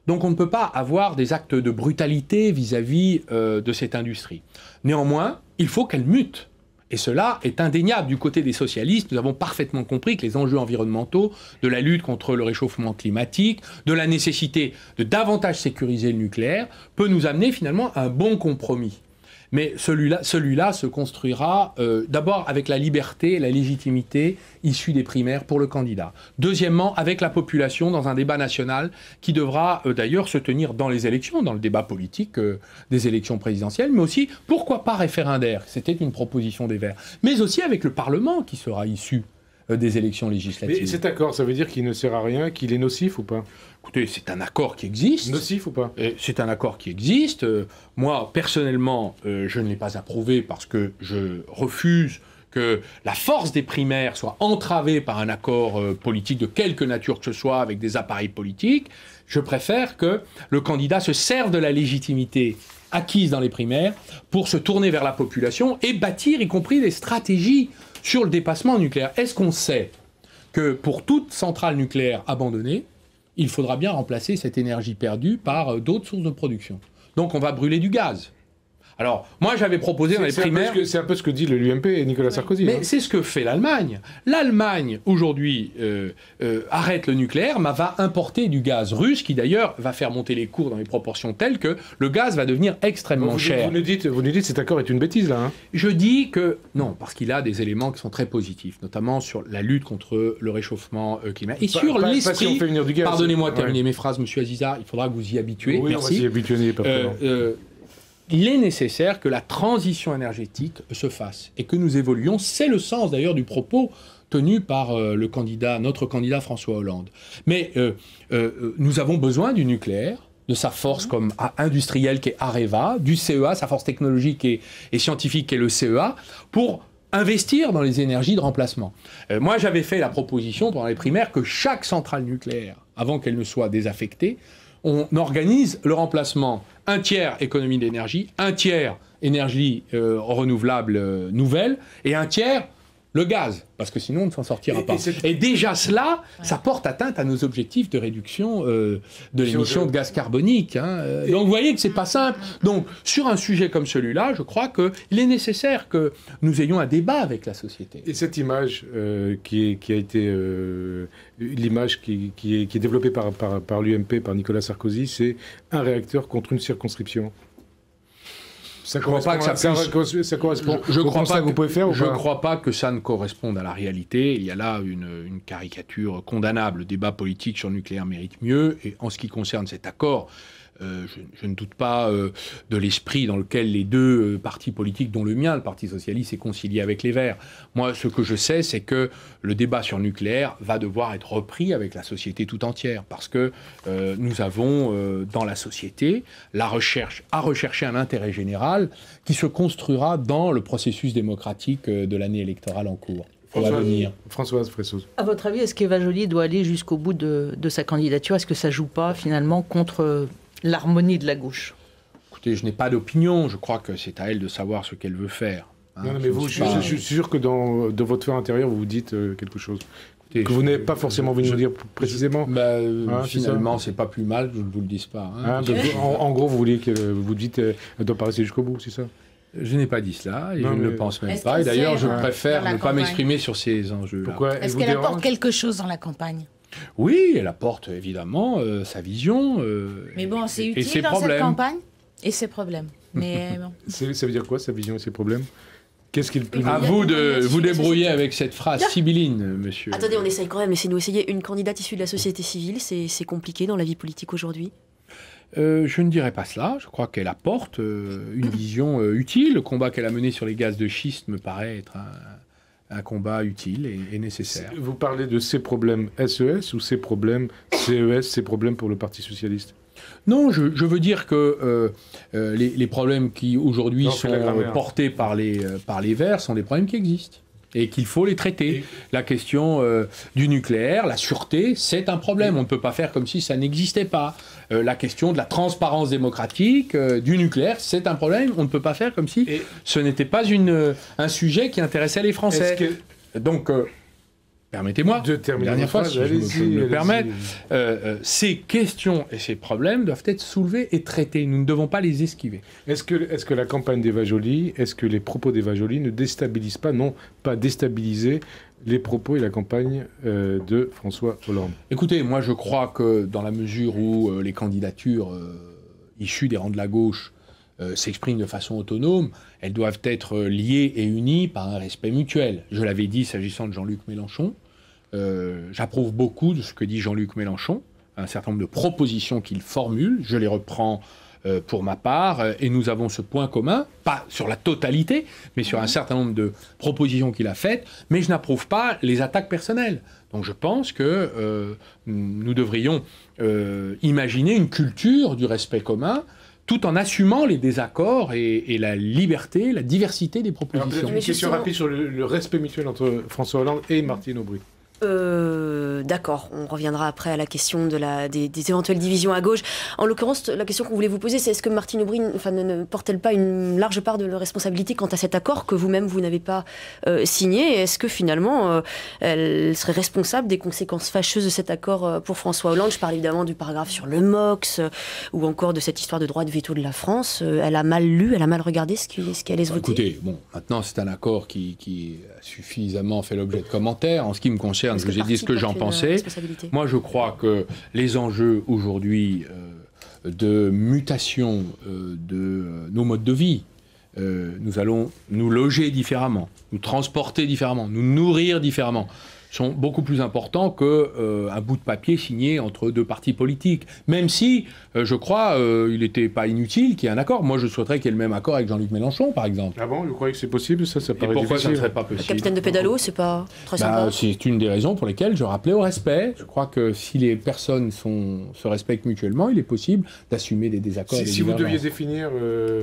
Donc on ne peut pas avoir des actes de brutalité vis-à-vis de cette industrie. Néanmoins, il faut qu'elle mute. Et cela est indéniable. Du côté des socialistes, nous avons parfaitement compris que les enjeux environnementaux, de la lutte contre le réchauffement climatique, de la nécessité de davantage sécuriser le nucléaire, peut nous amener finalement à un bon compromis. Mais celui-là, celui se construira euh, d'abord avec la liberté et la légitimité issue des primaires pour le candidat. Deuxièmement, avec la population dans un débat national qui devra euh, d'ailleurs se tenir dans les élections, dans le débat politique euh, des élections présidentielles, mais aussi, pourquoi pas référendaire C'était une proposition des Verts. Mais aussi avec le Parlement qui sera issu euh, des élections législatives. Mais cet accord, ça veut dire qu'il ne sert à rien, qu'il est nocif ou pas Écoutez, c'est un accord qui existe. Nocif ou pas C'est un accord qui existe. Euh, moi, personnellement, euh, je ne l'ai pas approuvé parce que je refuse que la force des primaires soit entravée par un accord politique de quelque nature que ce soit avec des appareils politiques. Je préfère que le candidat se serve de la légitimité acquises dans les primaires pour se tourner vers la population et bâtir y compris des stratégies sur le dépassement nucléaire. Est-ce qu'on sait que pour toute centrale nucléaire abandonnée, il faudra bien remplacer cette énergie perdue par euh, d'autres sources de production Donc on va brûler du gaz. Alors, moi, j'avais proposé dans les primaires. C'est un, peu ce que dit l'UMP et Nicolas Sarkozy. Mais hein. c'est ce que fait l'Allemagne. L'Allemagne, aujourd'hui, euh, euh, arrête le nucléaire, mais va importer du gaz russe, qui d'ailleurs va faire monter les cours dans des proportions telles que le gaz va devenir extrêmement cher. Vous nous, dites, vous dites cet accord est une bêtise, là. Hein. Je dis que non, parce qu'il a des éléments qui sont très positifs, notamment sur la lutte contre le réchauffement euh, climatique. Et sur l'esprit. Pardonnez-moi de terminer mes phrases, monsieur Aziza, il faudra que vous y habituiez. Oui, Merci. on va s'y habituer, il est nécessaire que la transition énergétique se fasse et que nous évoluions. C'est le sens d'ailleurs du propos tenu par euh, notre candidat François Hollande. Mais euh, euh, nous avons besoin du nucléaire, de sa force comme industrielle qui est Areva, du CEA, sa force technologique et, scientifique qui est le CEA, pour investir dans les énergies de remplacement. moi, j'avais fait la proposition pendant les primaires que chaque centrale nucléaire, avant qu'elle ne soit désaffectée, on organise le remplacement un tiers économie d'énergie, un tiers énergie euh, renouvelable euh, nouvelle et un tiers le gaz, parce que sinon on ne s'en sortira pas. Et, déjà cela, ça porte atteinte à nos objectifs de réduction euh, de l'émission de gaz carbonique. Hein. Donc vous voyez que ce n'est pas simple. Donc sur un sujet comme celui-là, je crois qu'il est nécessaire que nous ayons un débat avec la société. Et cette image euh, qui, est, a été euh, l'image qui, est, développée par l'UMP, par Nicolas Sarkozy, c'est un réacteur contre une circonscription. Je, ne crois pas que ça ne corresponde à la réalité. Il y a là une, une, caricature condamnable. Le débat politique sur le nucléaire mérite mieux. Et en ce qui concerne cet accord, euh, je, ne doute pas euh, de l'esprit dans lequel les deux euh, partis politiques, dont le mien, le Parti socialiste, est concilié avec les Verts. Moi, ce que je sais, c'est que le débat sur le nucléaire va devoir être repris avec la société tout entière, parce que nous avons dans la société la recherche à rechercher un intérêt général qui se construira dans le processus démocratique de l'année électorale en cours. Françoise, Françoise À votre avis, est-ce qu'Eva Jolie doit aller jusqu'au bout de, de sa candidature Est-ce que ça joue pas finalement contre l'harmonie de la gauche Écoutez, je n'ai pas d'opinion. Je crois que c'est à elle de savoir ce qu'elle veut faire. Hein. non, mais vous, je, suis sûr que dans, de votre feu intérieur, vous vous dites euh, quelque chose. que vous n'êtes pas forcément venu nous dire précisément. Bah, euh, hein, finalement, c'est pas plus mal, je ne vous le dise pas. Hein. *laughs* en, gros, vous voulez que vous dites de euh, pas rester jusqu'au bout, c'est ça je n'ai pas dit cela, et je ne le pense même pas. Et d'ailleurs, je préfère ne pas m'exprimer sur ces enjeux. Est-ce qu'elle apporte quelque chose dans la campagne oui, elle apporte évidemment euh, sa vision. Euh, mais bon, c'est utile dans cette campagne et ses problèmes. Mais *laughs* bon. ça veut dire quoi sa vision et ses problèmes Qu'est-ce qu'il À vous de vous débrouiller avec cette phrase sibylline, monsieur. Attendez, on essaye quand même, mais si nous essayer. Une candidate issue de la société civile, c'est compliqué dans la vie politique aujourd'hui euh, je ne dirais pas cela. Je crois qu'elle apporte une mm. vision utile. Le combat qu'elle a mené sur les gaz de schiste me paraît être un, un combat utile et, nécessaire. Vous parlez de ces problèmes SES e ou ces problèmes CES, ces problèmes pour le Parti socialiste non, je, veux dire que euh, euh, les, problèmes qui aujourd'hui sont portés par les, euh, par les Verts sont des problèmes qui existent et qu'il faut les traiter. La question euh, du nucléaire, la sûreté, c'est un problème. On ne peut pas faire comme si ça n'existait pas. Euh, la question de la transparence démocratique, euh, du nucléaire, c'est un problème. On ne peut pas faire comme si ce n'était pas une, un sujet qui intéressait les Français. Que... Donc permettez-moi, de dernière fois, si je me, je euh, euh, ces questions et ces problèmes doivent être soulevés et traités. Nous ne devons pas les esquiver. Est-ce que, est que la campagne d'Eva Jolie, est-ce que les propos d'Eva Jolie ne déstabilisent pas, non pas déstabiliser, les propos et la campagne euh, de François Hollande Écoutez, moi je crois que dans la mesure où les candidatures issues des rangs de la gauche s'expriment de façon autonome, elles doivent être liées et unies par un respect mutuel. Je l'avais dit s'agissant de Jean-Luc Mélenchon, euh, j'approuve beaucoup de ce que dit Jean-Luc Mélenchon, un certain nombre de propositions qu'il formule, je les reprends euh, pour ma part, euh, et nous avons ce point commun, pas sur la totalité, mais sur un certain nombre de propositions qu'il a faites, mais je n'approuve pas les attaques personnelles. Donc je pense que nous devrions imaginer une culture du respect commun, tout en assumant les désaccords et, la liberté, la diversité des propositions. une question rapide sur le, respect mutuel entre François Hollande et Martine Aubry. Euh, d'accord, on reviendra après à la question des, éventuelles divisions à gauche. En l'occurrence, la question qu'on voulait vous poser, c'est est-ce que Martine Aubry ne, porte-t-elle pas une large part de responsabilité quant à cet accord que vous-même, vous, n'avez pas euh, signé Est-ce que finalement, euh, elle serait responsable des conséquences fâcheuses de cet accord pour François Hollande Je parle évidemment du paragraphe sur le MOX ou encore de cette histoire de droit de veto de la France. elle a mal lu, elle a mal regardé ce qu'elle est qui bah, Écoutez, bon, maintenant, c'est un accord qui suffisamment fait l'objet de commentaires. En ce qui me concerne, j'ai dit ce que j'en euh, pensais. Moi, je crois que les enjeux aujourd'hui euh, de mutation euh, de nos modes de vie, nous allons nous loger différemment, nous transporter différemment, nous nourrir différemment sont beaucoup plus importants qu'un euh, bout de papier signé entre deux partis politiques. Même si, euh, je crois, euh, il n'était pas inutile qu'il y ait un accord. Moi, je souhaiterais qu'il y ait le même accord avec Jean-Luc Mélenchon, par exemple. Ah bon Vous croyez que c'est possible Ça, ça paraît Et pourquoi ça ne serait pas possible capitaine de pédalo, c'est pas très bah, sympa ?– C'est une des raisons pour lesquelles je rappelais au respect. Je crois que si les personnes se respectent mutuellement, il est possible d'assumer des désaccords. Si, si vous deviez définir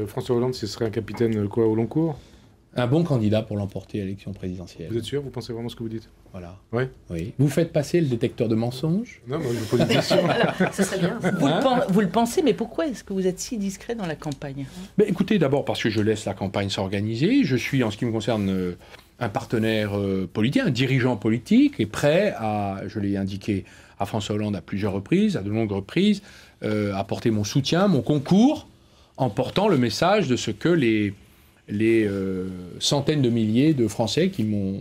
François Hollande, ce serait un capitaine quoi au long cours un bon candidat pour l'emporter à l'élection présidentielle. Vous êtes sûr Vous pensez vraiment ce que vous dites Voilà. Oui. Vous faites passer le détecteur de mensonges Non, je vous pose une ça *laughs* hein? Vous, le pensez, mais pourquoi est-ce que vous êtes si discret dans la campagne Écoutez, d'abord parce que je laisse la campagne s'organiser. Je suis, en ce qui me concerne, euh, un partenaire euh, politique, un dirigeant politique, et prêt à, je l'ai indiqué à François Hollande à plusieurs reprises, à de longues reprises, euh, apporter mon soutien, mon concours, en portant le message de ce que les les euh, centaines de milliers de Français qui m'ont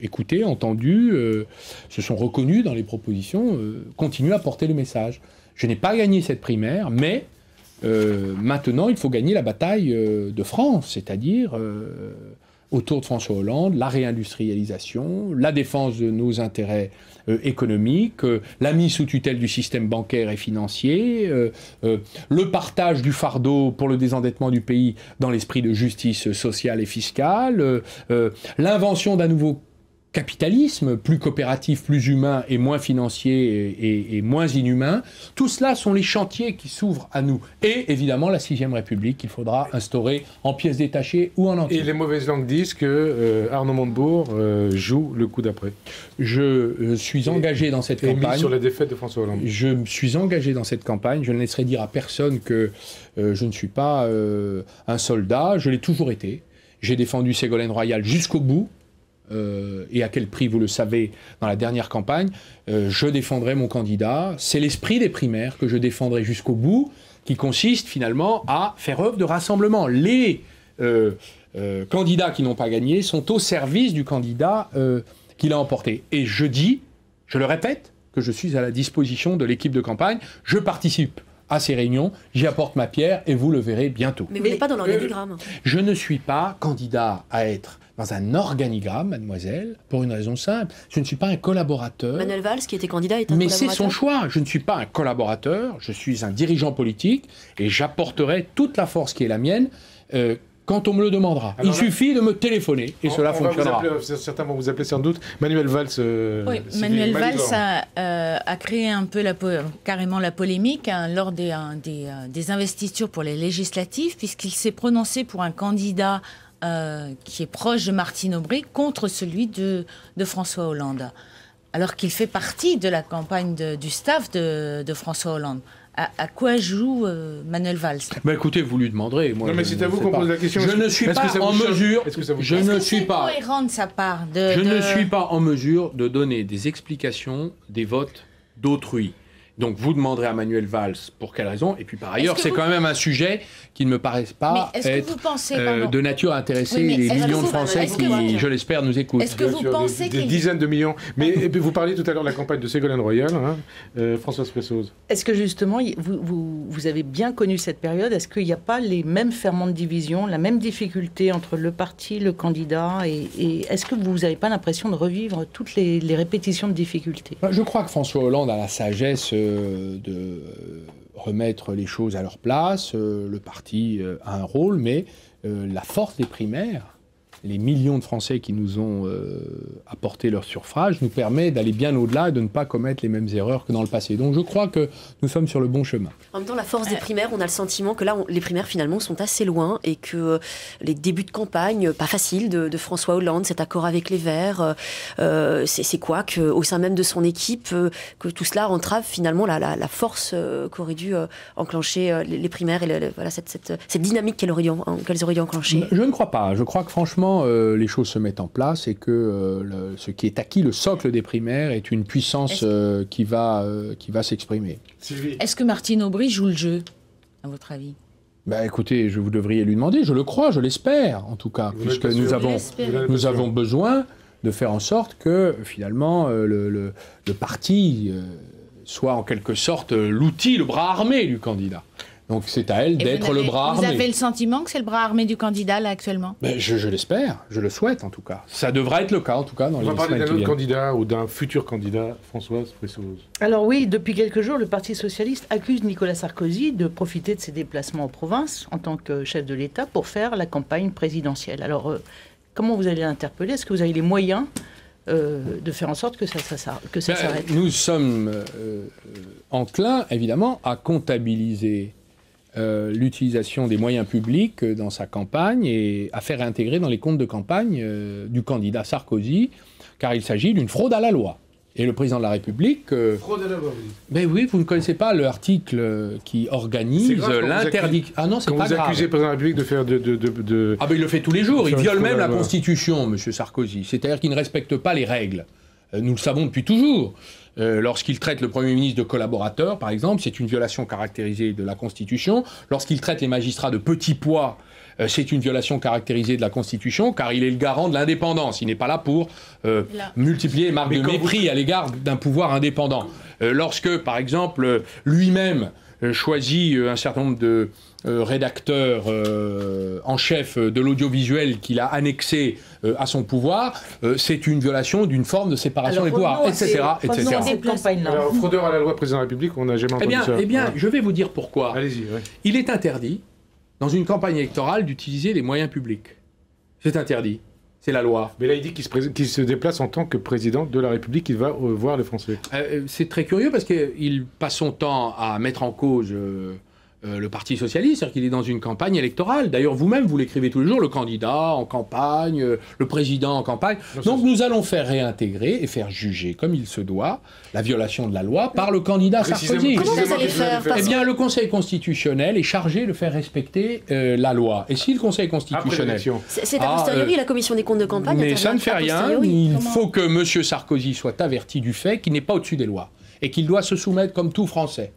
écouté, entendu, euh, se sont reconnus dans les propositions, euh, continuent à porter le message. Je n'ai pas gagné cette primaire, mais maintenant il faut gagner la bataille de France, c'est-à-dire autour de François Hollande, la réindustrialisation, la défense de nos intérêts euh, économiques, euh, la mise sous tutelle du système bancaire et financier, euh, le partage du fardeau pour le désendettement du pays dans l'esprit de justice sociale et fiscale, l'invention d'un nouveau capitalisme, plus coopératif, plus humain et moins financier et, moins inhumain. Tout cela sont les chantiers qui s'ouvrent à nous. Et évidemment la sixième République qu'il faudra instaurer en pièces détachées ou en entier. Et les mauvaises langues disent que euh, Montebourg euh, joue le coup d'après. Je euh, suis engagé dans cette campagne. sur la défaite de François Hollande. Je me suis engagé dans cette campagne. Je ne laisserai dire à personne que je ne suis pas un soldat. Je l'ai toujours été. J'ai défendu Ségolène Royal jusqu'au bout. Euh, et à quel prix, vous le savez, dans la dernière campagne, euh, je défendrai mon candidat. C'est l'esprit des primaires que je défendrai jusqu'au bout, qui consiste finalement à faire œuvre de rassemblement. Les euh, candidats qui n'ont pas gagné sont au service du candidat qui l'a emporté. Et je dis, je le répète, que je suis à la disposition de l'équipe de campagne. Je participe à ces réunions, j'y apporte ma pierre et vous le verrez bientôt. Mais vous n'êtes pas dans l'organigramme. je ne suis pas candidat à être dans un organigramme, mademoiselle, pour une raison simple. Je ne suis pas un collaborateur. Manuel Valls, qui était candidat, est un Mais c'est son choix. Je ne suis pas un collaborateur, je suis un dirigeant politique et j'apporterai toute la force qui est la mienne. Euh, quand on me le demandera. Il suffit de me téléphoner et cela on fonctionnera. Euh, certains vont vous appeler sans doute. Manuel Valls. Euh, oui, Manuel Valls a, créé un peu la, carrément la polémique hein, lors des, hein, des investitures pour les législatives, puisqu'il s'est prononcé pour un candidat euh, qui est proche de Martine Aubry contre celui de, de François Hollande, alors qu'il fait partie de la campagne du staff de, de François Hollande. À, quoi joue euh, Manuel Valls bah, Écoutez, vous lui demanderez. non, mais c'est à vous qu'on pose la question. Je ne suis pas en mesure. Je ne suis pas. sa part de, je ne suis pas en mesure de donner des explications des votes d'autrui. Donc vous demanderez à Manuel Valls pour quelle raison. Et puis par ailleurs, c'est quand même un sujet qui ne me paraît pas être euh, de nature à intéresser les millions de Français qui, je l'espère, nous écoutent. Est-ce que vous pensez des, dizaines de millions Mais vous parliez tout à l'heure de la campagne de Ségolène Royal, hein, euh, Françoise Est-ce que justement, vous, avez bien connu cette période Est-ce qu'il n'y a pas les mêmes ferments de division, la même difficulté entre le parti, le candidat Et, est-ce que vous n'avez pas l'impression de revivre toutes les, les répétitions de difficultés bah, Je crois que François Hollande a la sagesse euh, de euh, remettre les choses à leur place. Euh, le parti euh, a un rôle, mais la force des primaires, les millions de Français qui nous ont euh, apporté leur suffrage nous permet d'aller bien au-delà et de ne pas commettre les mêmes erreurs que dans le passé. Donc je crois que nous sommes sur le bon chemin. En même temps, la force des euh. primaires, on a le sentiment que là, les primaires finalement sont assez loin et que euh, les débuts de campagne, pas facile, de, François Hollande, cet accord avec les Verts, c'est quoi au sein même de son équipe, que tout cela entrave finalement la, force qu'aurait dû enclencher les, primaires et voilà, cette, dynamique qu'elles auraient dû enclencher Je ne crois pas. Je crois que franchement, euh, les choses se mettent en place et que euh, ce qui est acquis, le socle des primaires, est une puissance euh, qui va, qui va s'exprimer. Est-ce que Martine Aubry joue le jeu, à votre avis bah écoutez, je vous devriez lui demander, je le crois, je l'espère en tout cas, puisque nous avons, nous avons besoin de faire en sorte que finalement le, le parti soit en quelque sorte l'outil, le bras armé du candidat. Donc c'est à elle d'être le bras armé. Vous avez le sentiment que c'est le bras armé du candidat là actuellement ben, Je, l'espère, je le souhaite en tout cas. Ça devrait être le cas en tout cas dans On les va parler d'un autre candidat ou d'un futur candidat, Françoise Pressose. Alors oui, depuis quelques jours, le Parti Socialiste accuse Nicolas Sarkozy de profiter de ses déplacements en province en tant que chef de l'État pour faire la campagne présidentielle. Alors euh, comment vous allez l'interpeller Est-ce que vous avez les moyens euh, de faire en sorte que ça, ça que ben, s'arrête Nous sommes euh, enclins évidemment à comptabiliser euh, l'utilisation des moyens publics euh, dans sa campagne et à faire intégrer dans les comptes de campagne euh, du candidat Sarkozy, car il s'agit d'une fraude à la loi. Et le président de la République. fraude à la loi, oui. Mais ben oui, vous ne connaissez pas l'article qui organise l'interdiction. Ah non, c'est pas grave. vous accusez le président de la République de faire de. Ah ben il le fait tous les jours. Il viole même la, Constitution, Monsieur Sarkozy. C'est-à-dire qu'il ne respecte pas les règles. Nous le savons depuis toujours. Euh, lorsqu'il traite le Premier ministre de collaborateur, par exemple, c'est une violation caractérisée de la Constitution. Lorsqu'il traite les magistrats de petits poids, euh, c'est une violation caractérisée de la Constitution, car il est le garant de l'indépendance. Il n'est pas là pour euh, multiplier les marques de mépris à l'égard d'un pouvoir indépendant. lorsque, par exemple, lui-même choisit un certain nombre de euh, rédacteur euh, en chef de l'audiovisuel qu'il a annexé euh, à son pouvoir, c'est une violation d'une forme de séparation des pouvoirs, etc. etc. Alors, fraudeur à la loi président de la République, on n'a jamais entendu eh bien, ça. Eh bien, je vais vous dire pourquoi. Allez-y. Il est interdit, dans une campagne électorale, d'utiliser les moyens publics. C'est interdit. C'est la loi. Mais là, il dit qu'il se, se, déplace en tant que président de la République, il va voir les Français. c'est très curieux parce qu'il passe son temps à mettre en cause euh, le Parti socialiste, c'est-à-dire qu'il est dans une campagne électorale. D'ailleurs, vous-même, vous, l'écrivez tous les jours, le candidat en campagne, euh, le président en campagne. Donc nous allons faire réintégrer et faire juger, comme il se doit, la violation de la loi par le candidat Sarkozy. Comment vous faire Eh bien, le Conseil constitutionnel est chargé de faire respecter euh, la loi. Et si le Conseil constitutionnel... C'est à ah, posteriori, la commission des comptes de campagne... Mais ça ne fait rien. Il faut que M. Sarkozy soit averti du fait qu'il n'est pas au-dessus des lois et qu'il doit se soumettre comme tout Français.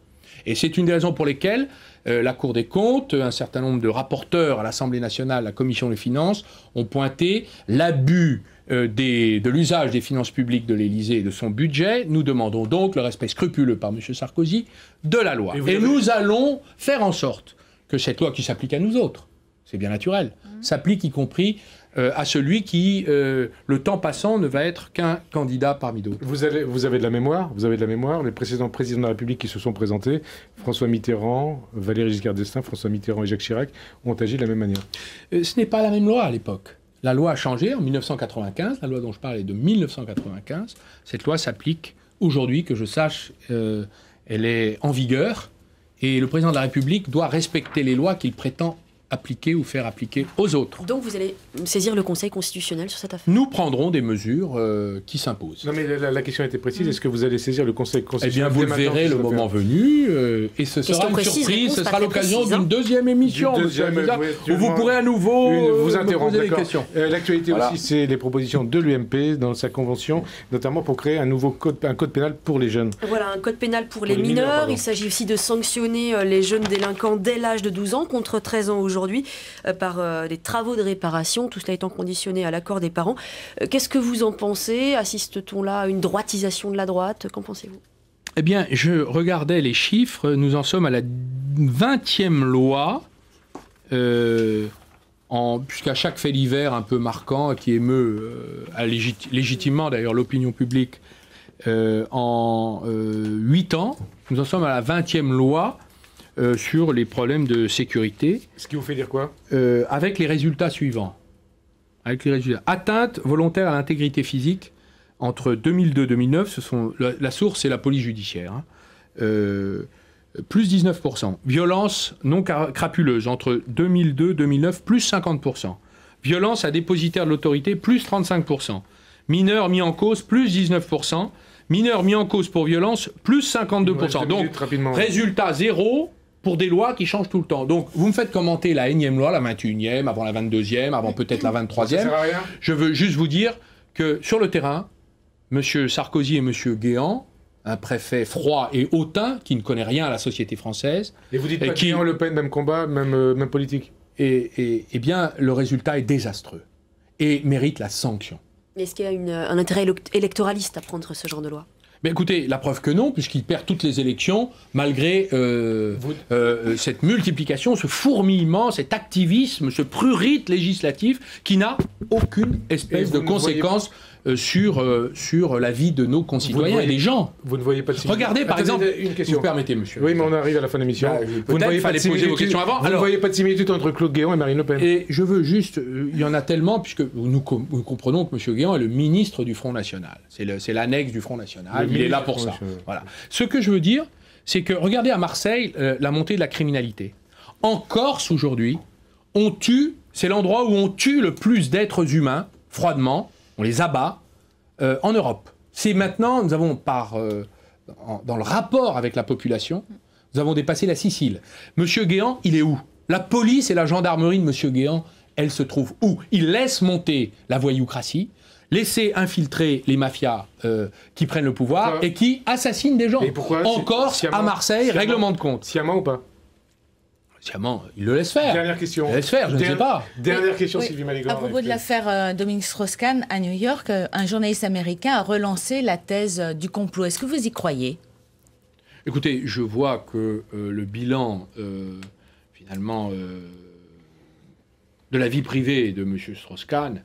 Et c'est une des raisons pour lesquelles euh, la Cour des comptes, un certain nombre de rapporteurs à l'Assemblée nationale, la Commission des finances, ont pointé l'abus euh, de l'usage des finances publiques de l'Élysée et de son budget. Nous demandons donc le respect scrupuleux par M. Sarkozy de la loi. Et, nous allons faire en sorte que cette loi qui s'applique à nous autres, c'est bien naturel, mmh. s'applique y compris euh, à celui qui, euh, le temps passant, ne va être qu'un candidat parmi d'autres. Vous avez, vous avez de la mémoire, vous avez de la mémoire. Les précédents présidents de la République qui se sont présentés, François Mitterrand, Valéry Giscard d'Estaing, François Mitterrand et Jacques Chirac, ont agi de la même manière. Euh, ce n'est pas la même loi à l'époque. La loi a changé en 1995. La loi dont je parle est de 1995. Cette loi s'applique aujourd'hui, que je sache, elle est en vigueur. Et le président de la République doit respecter les lois qu'il prétend appliquer ou faire appliquer aux autres. Donc vous allez saisir le Conseil constitutionnel sur cette affaire Nous prendrons des mesures euh, qui s'imposent. Non mais la, question était précise, est-ce que vous allez saisir le Conseil constitutionnel Eh bien vous le verrez le moment venu, euh, et ce sera une surprise, ce sera l'occasion d'une hein. deuxième émission, où vous pourrez à nouveau vous euh, interrompre, L'actualité aussi, c'est les propositions de l'UMP dans sa convention, notamment pour créer un nouveau code, un code pénal pour les jeunes. Voilà, un code pénal pour, les, mineurs, mineurs il s'agit aussi de sanctionner les jeunes délinquants dès l'âge de 12 ans, contre 13 ans aujourd'hui euh, par euh, des travaux de réparation, tout cela étant conditionné à l'accord des parents. Euh, qu'est-ce que vous en pensez Assiste-t-on là à une droitisation de la droite Qu'en pensez-vous Eh bien, je regardais les chiffres. Nous en sommes à la 20e loi. Euh, puisqu'à chaque fait l'hiver un peu marquant qui émeut légitimement d'ailleurs l'opinion publique en 8 ans, nous en sommes à la 20e loi euh, sur les problèmes de sécurité. Ce qui vous fait dire quoi euh, Avec les résultats suivants. Avec les résultats. Atteinte volontaire à l'intégrité physique entre 2002-2009, ce sont la, source est la police judiciaire. Hein. Euh, plus 19%. Violence non crapuleuse entre 2002-2009, plus 50%. Violence à dépositaire de l'autorité, plus 35%. Mineurs mis en cause, plus 19%. Mineurs mis en cause pour violence, plus 52%. Donc, résultat zéro, pour des lois qui changent tout le temps. Donc, vous me faites commenter la énième loi, la 21e, avant la 22e, avant peut-être la 23e. Je veux juste vous dire que sur le terrain, M. Sarkozy et M. Guéant, un préfet froid et hautain qui ne connaît rien à la société française. Et vous qui... Guéant, Le Pen, même combat, même, euh, politique et, eh bien, le résultat est désastreux et mérite la sanction. Est-ce qu'il y a un intérêt électoraliste à prendre ce genre de loi écoutez, la preuve que non, puisqu'il perd toutes les élections malgré euh, euh, cette multiplication, ce fourmillement, cet activisme, ce prurite législatif qui n'a aucune espèce de conséquence. Euh, sur, euh, sur la vie de nos concitoyens et des gens. Vous ne voyez pas de Regardez par exemple. Une question. Vous permettez, monsieur. Oui, mais on arrive à la fin de l'émission. Bah, vous ne voyez pas de poser vos questions avant. Vous ne voyez pas de similitude entre Claude Guéant et Marine Le Pen. Et je veux juste. Euh, il y en a tellement, puisque nous, comprenons que monsieur Guéant est le ministre du Front National. C'est l'annexe du Front National. il est là pour ça. Voilà. Ce que je veux dire, c'est que regardez à Marseille la montée de la criminalité. En Corse aujourd'hui, on tue, c'est l'endroit où on tue le plus d'êtres humains, froidement, les abats euh, en Europe. C'est maintenant, nous avons par, euh, dans le rapport avec la population, nous avons dépassé la Sicile. Monsieur Guéant, il est où La police et la gendarmerie de Monsieur Guéant, elle se trouve où Il laisse monter la voyoucratie, laisser infiltrer les mafias euh, qui prennent le pouvoir et qui assassinent des gens. Et pourquoi Encore à Marseille, règlement de compte. Sciemment ou pas Sciemment, il le laisse faire. Dernière question. Il laisse faire, je ne sais pas. Dernière question, Sylvie Maligor. À propos de l'affaire euh, Dominique Strauss-Kahn à New York, euh, un journaliste américain a relancé la thèse euh, du complot. Est-ce que vous y croyez Écoutez, je vois que le bilan, finalement, de la vie privée de M. Strauss-Kahn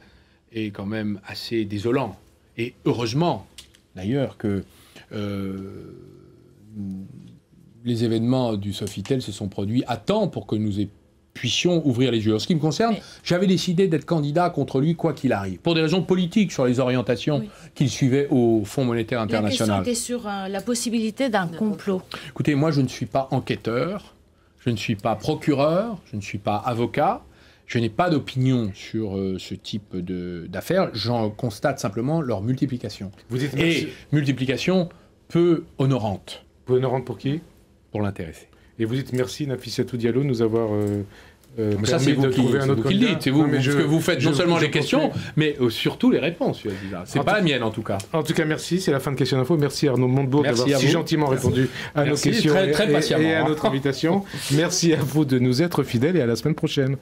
est quand même assez désolant. Et heureusement, d'ailleurs, que les événements du Sofitel se sont produits à temps pour que nous puissions ouvrir les yeux. En ce qui me concerne, j'avais décidé d'être candidat contre lui quoi qu'il arrive, pour des raisons politiques sur les orientations qu'il suivait au Fonds monétaire international. La question sur euh, la possibilité d'un complot. Écoutez, moi je ne suis pas enquêteur, je ne suis pas procureur, je ne suis pas avocat. Je n'ai pas d'opinion sur euh, ce type d'affaires, j'en constate simplement leur multiplication. Vous êtes Et multiplication peu honorante. Peu honorante pour qui l'intéresser. Et vous dites merci Nafissatou Diallo de nous avoir euh, euh mais ça, c'est vous, qui, un autre le dites. C'est vous, ce que vous faites non seulement les questions, mais euh, surtout les réponses. C'est pas la mienne, en tout cas. En tout cas, merci. C'est la fin de Question Info. Merci Arnaud Montebourg d'avoir si gentiment répondu à nos questions et, à notre hein. invitation. *laughs* merci à vous de nous être fidèles et à la semaine prochaine.